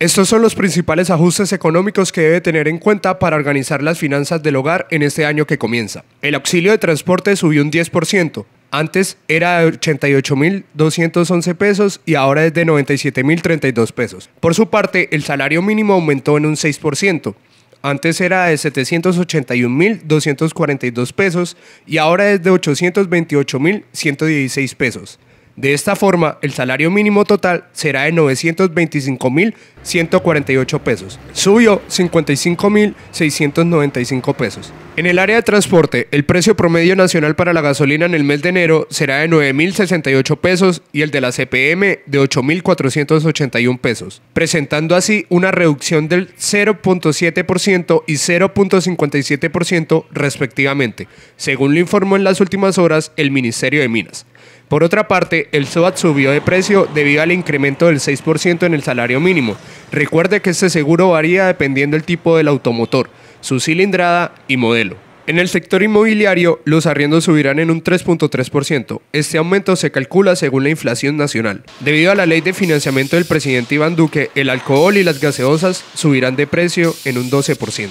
Estos son los principales ajustes económicos que debe tener en cuenta para organizar las finanzas del hogar en este año que comienza. El auxilio de transporte subió un 10%. Antes era de 88.211 pesos y ahora es de 97.032 pesos. Por su parte, el salario mínimo aumentó en un 6%. Antes era de 781.242 pesos y ahora es de 828.116 pesos. De esta forma, el salario mínimo total será de 925.148 pesos. Subió 55.695 pesos. En el área de transporte, el precio promedio nacional para la gasolina en el mes de enero será de 9.068 pesos y el de la CPM de 8.481 pesos, presentando así una reducción del 0.7% y 0.57% respectivamente, según lo informó en las últimas horas el Ministerio de Minas. Por otra parte, el SOAT subió de precio debido al incremento del 6% en el salario mínimo. Recuerde que este seguro varía dependiendo del tipo del automotor, su cilindrada y modelo. En el sector inmobiliario, los arriendos subirán en un 3.3%. Este aumento se calcula según la inflación nacional. Debido a la ley de financiamiento del presidente Iván Duque, el alcohol y las gaseosas subirán de precio en un 12%.